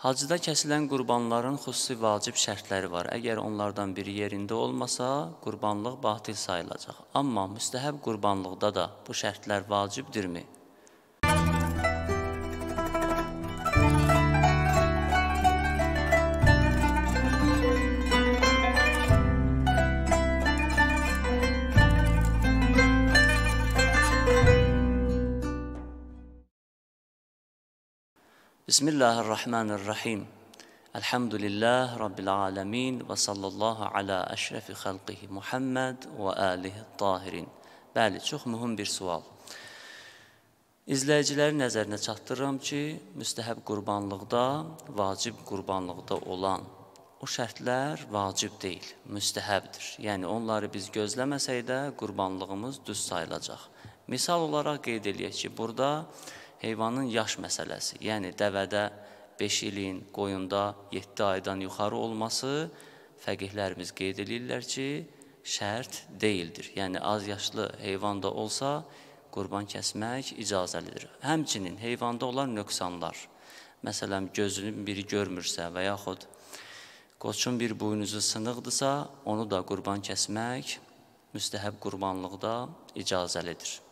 Hacıda kəsilən qurbanların xüsusi vacib şərtləri var. Əgər onlardan biri yerində olmasa, qurbanlıq batil sayılacaq. Amma müstəhəb qurbanlıqda da bu şərtlər vacibdirmi? Bismillahirrahmanirrahim. Elhamdülillah Rabbil alemin ve sallallahu ala əşrəfi xalqihi Muhammed və alihi tahirin. Bəli, çox mühüm bir sual. İzləyicilərin nəzərinə çatdırıram ki, müstəhəb qurbanlıqda, vacib qurbanlıqda olan o şərtlər vacib deyil, müstəhəbdir. Yəni, onları biz gözləməsək də qurbanlığımız düz sayılacaq. Misal olaraq qeyd eləyək ki, burada heyvanın yaş məsələsi, yəni dəvədə 5 ilin, qoyunda 7 aydan yuxarı olması fəqihlərimiz qeyd edirlər ki, şərt deyildir. Yəni az yaşlı heyvan da olsa qurban kəsmək icazəlidir. Həmçinin heyvanda olan nöqsanlar, məsələn gözünün biri görmürsə və yaxud qoçun bir buynuzu sınıqdırsa, onu da qurban kəsmək müstəhəb qurbanlıqda icazəlidir.